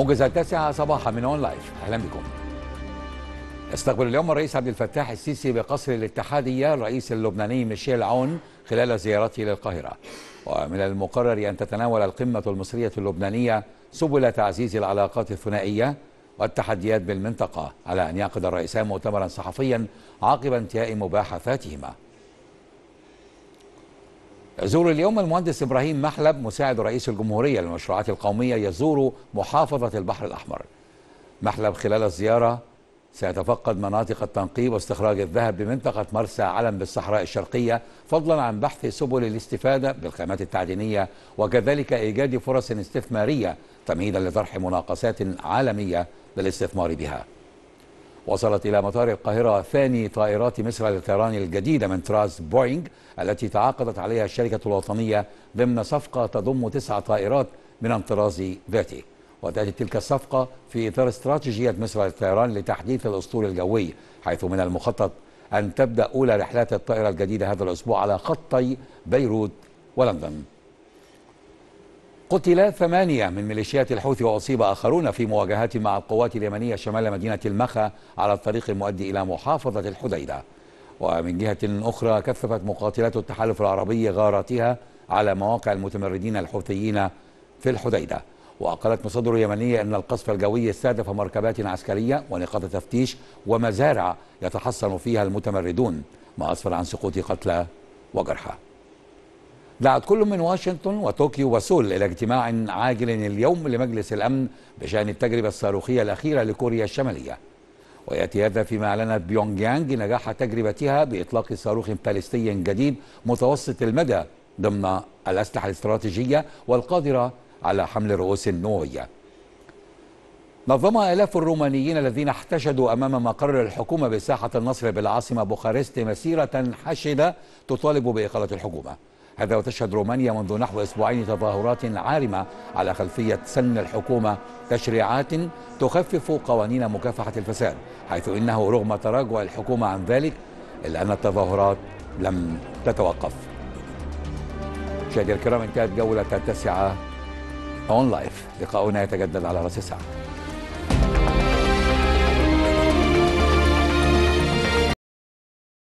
موجز التاسعة صباحا من اون لايف اهلا بكم. استقبل اليوم الرئيس عبد الفتاح السيسي بقصر الاتحادية الرئيس اللبناني ميشيل عون خلال زيارته للقاهرة. ومن المقرر أن تتناول القمة المصرية اللبنانية سبل تعزيز العلاقات الثنائية والتحديات بالمنطقة على أن يعقد الرئيسان مؤتمرا صحفيا عقب انتهاء مباحثاتهما. زور اليوم المهندس إبراهيم محلب مساعد رئيس الجمهورية للمشروعات القومية يزور محافظة البحر الأحمر محلب خلال الزيارة سيتفقد مناطق التنقيب واستخراج الذهب بمنطقة مرسى علم بالصحراء الشرقية فضلا عن بحث سبل الاستفادة بالخامات التعدينية وكذلك إيجاد فرص استثمارية تمهيدا لطرح مناقصات عالمية للاستثمار بها وصلت إلى مطار القاهرة ثاني طائرات مصر للطيران الجديدة من طراز بوينغ التي تعاقدت عليها الشركة الوطنية ضمن صفقة تضم تسع طائرات من الطراز ذاته وتأتي تلك الصفقة في إطار استراتيجية مصر للطيران لتحديث الأسطول الجوي حيث من المخطط أن تبدأ أولى رحلات الطائرة الجديدة هذا الأسبوع على خطي بيروت ولندن قتل ثمانية من ميليشيات الحوثي وأصيب آخرون في مواجهات مع القوات اليمنية شمال مدينة المخا على الطريق المؤدي إلى محافظة الحديدة ومن جهة أخرى كثفت مقاتلات التحالف العربي غاراتها على مواقع المتمردين الحوثيين في الحديدة وأقلت مصادر يمنية أن القصف الجوي استهدف مركبات عسكرية ونقاط تفتيش ومزارع يتحصن فيها المتمردون ما أسفر عن سقوط قتلى وجرحى دعت كل من واشنطن وطوكيو وسول إلى اجتماع عاجل اليوم لمجلس الأمن بشأن التجربة الصاروخية الأخيرة لكوريا الشمالية ويأتي هذا فيما أعلنت بيونج يانج نجاح تجربتها بإطلاق صاروخ باليستي جديد متوسط المدى ضمن الأسلحة الاستراتيجية والقادرة على حمل رؤوس النووية نظم آلاف الرومانيين الذين احتشدوا أمام مقر الحكومة بساحة النصر بالعاصمة بوخارست مسيرة حشدة تطالب بإقالة الحكومة هذا وتشهد رومانيا منذ نحو أسبوعين تظاهرات عارمة على خلفية سن الحكومة تشريعات تخفف قوانين مكافحة الفساد حيث إنه رغم تراجع الحكومة عن ذلك إلا أن التظاهرات لم تتوقف مشاهدينا الكرام انتهت جولة التاسعة اون لايف لقاؤنا يتجدد على راس الساعه